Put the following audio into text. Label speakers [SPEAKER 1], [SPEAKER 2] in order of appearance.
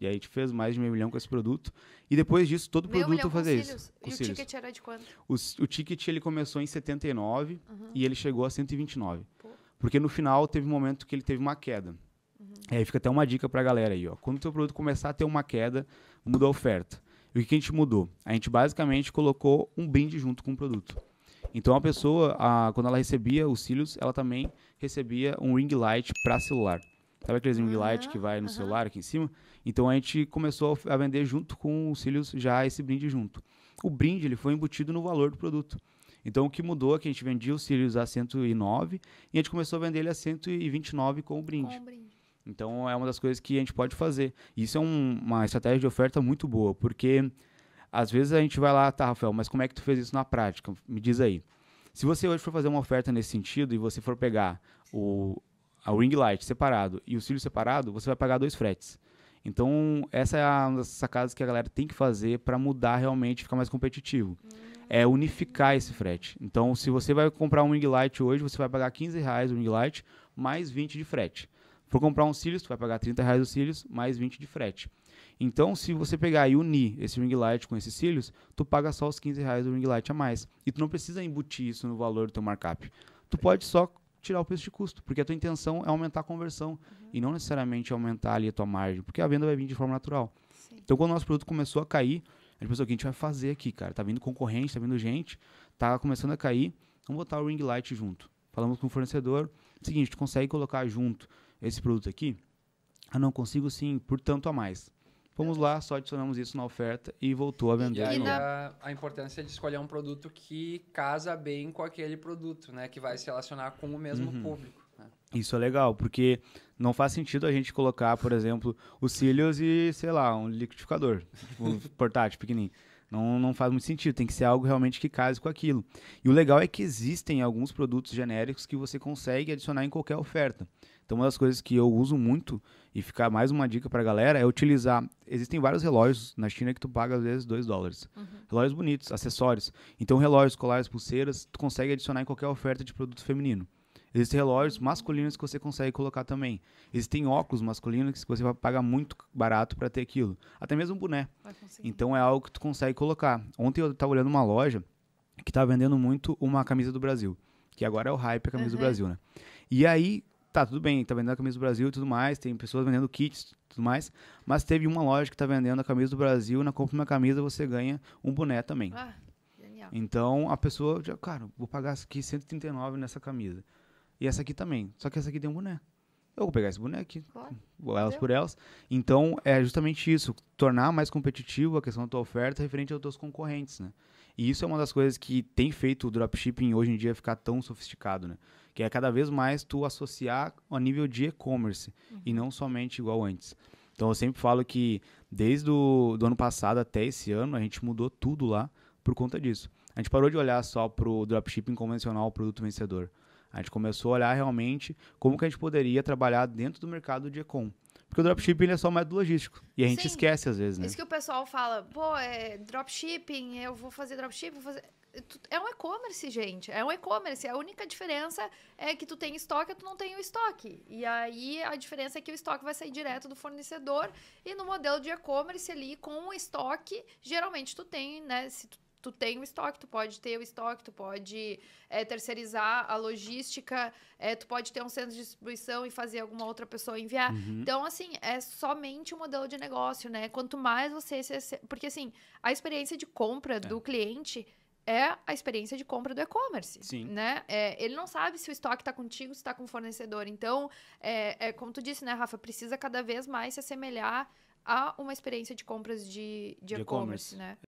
[SPEAKER 1] E aí a gente fez mais de meio milhão com esse produto. E depois disso, todo meio produto fazia isso. e o ticket era de quanto? O, o, ticket ele começou em 79 uhum. e ele chegou a 129. Pô. Porque no final teve um momento que ele teve uma queda. Uhum. E aí fica até uma dica pra galera aí, ó. Quando o teu produto começar a ter uma queda, muda a oferta. E o que a gente mudou? A gente basicamente colocou um brinde junto com o produto. Então a pessoa, a, quando ela recebia os cílios, ela também recebia um ring light para celular. Sabe aqueles ring uhum, light que vai no uhum. celular aqui em cima? Então a gente começou a vender junto com os cílios já esse brinde junto. O brinde ele foi embutido no valor do produto. Então o que mudou é que a gente vendia os cílios a 109 e a gente começou a vender ele a 129 com o brinde. Com o brinde. Então é uma das coisas que a gente pode fazer. Isso é um, uma estratégia de oferta muito boa, porque às vezes a gente vai lá, tá, Rafael, mas como é que tu fez isso na prática? Me diz aí. Se você hoje for fazer uma oferta nesse sentido e você for pegar o, a ring light separado e o cílio separado, você vai pagar dois fretes. Então, essa é uma das sacadas que a galera tem que fazer para mudar realmente, ficar mais competitivo. Hum. É unificar esse frete. Então, se você vai comprar um ring light hoje, você vai pagar 15 reais o ring light, mais 20 de frete. For comprar um cílios você vai pagar 30 reais o cílios mais 20 de frete. Então, se você pegar e unir esse ring light com esses cílios, tu paga só os 15 reais do ring light a mais. E tu não precisa embutir isso no valor do teu markup. Tu pode só tirar o preço de custo, porque a tua intenção é aumentar a conversão uhum. e não necessariamente aumentar ali a tua margem, porque a venda vai vir de forma natural. Sim. Então, quando o nosso produto começou a cair, a gente pensou, o que a gente vai fazer aqui, cara? Tá vindo concorrente, tá vindo gente, tá começando a cair, vamos botar o ring light junto. Falamos com o fornecedor, seguinte, tu consegue colocar junto esse produto aqui? Ah, não, consigo sim, por tanto a mais. Fomos lá, só adicionamos isso na oferta e voltou a vender. E aí
[SPEAKER 2] a, a, importância de escolher um produto que casa bem com aquele produto, né? Que vai se relacionar com o mesmo uhum. público. Né?
[SPEAKER 1] Isso é legal, porque não faz sentido a gente colocar, por exemplo, os cílios e, sei lá, um liquidificador, um portátil pequenininho. Não, não faz muito sentido, tem que ser algo realmente que case com aquilo. E o legal é que existem alguns produtos genéricos que você consegue adicionar em qualquer oferta. Então, uma das coisas que eu uso muito, e ficar mais uma dica para a galera, é utilizar. Existem vários relógios na China que tu paga às vezes 2 dólares. Uhum. Relógios bonitos, acessórios. Então, relógios, colares, pulseiras, tu consegue adicionar em qualquer oferta de produto feminino. Existem relógios masculinos que você consegue colocar também. Existem óculos masculinos que você vai pagar muito barato para ter aquilo. Até mesmo um boné. Então é algo que tu consegue colocar. Ontem eu estava olhando uma loja que tava tá vendendo muito uma camisa do Brasil. Que agora é o hype a camisa uhum. do Brasil, né? E aí, tá, tudo bem, tá vendendo a camisa do Brasil e tudo mais, tem pessoas vendendo kits tudo mais, mas teve uma loja que tá vendendo a camisa do Brasil, na compra de uma camisa você ganha um boné também. Ah, genial. Então a pessoa já, cara, vou pagar aqui 139 nessa camisa. E essa aqui também. Só que essa aqui tem um boné. Eu vou pegar esse boné aqui. Claro. Vou elas por elas. Então, é justamente isso. Tornar mais competitivo a questão da tua oferta referente aos teus concorrentes, né? E isso é uma das coisas que tem feito o dropshipping hoje em dia ficar tão sofisticado, né? Que é cada vez mais tu associar a nível de e-commerce uhum. e não somente igual antes. Então eu sempre falo que desde o ano passado até esse ano a gente mudou tudo lá por conta disso. A gente parou de olhar só pro dropshipping convencional, o produto vencedor. A gente começou a olhar realmente como que a gente poderia trabalhar dentro do mercado de e-com Porque o dropshipping é só método logístico. E a gente Sim. esquece às vezes, né? Isso que o
[SPEAKER 2] pessoal fala, pô, é dropshipping, eu vou fazer dropshipping, vou fazer... É, é um e-commerce, gente. É um e-commerce. A única diferença é que tu tem estoque e tu não tem o estoque. E aí a diferença é que o estoque vai sair direto do fornecedor. E no modelo de e-commerce ali, com o estoque, geralmente tu tem, né? Se tu tu tem o estoque, tu pode ter o estoque, tu pode é, terceirizar a logística, é, tu pode ter um centro de distribuição e fazer alguma outra pessoa enviar. Uhum. Então, assim, é somente um modelo de negócio, né? Quanto mais você. Porque, assim, a experiência de compra é. do cliente é a experiência de compra do e-commerce. Sim. Né? É, ele não sabe se o estoque está contigo, se está com o fornecedor. Então, é, é, como tu disse, né, Rafa? Precisa cada vez mais se assemelhar a uma experiência de compras de, de, de e-commerce, né?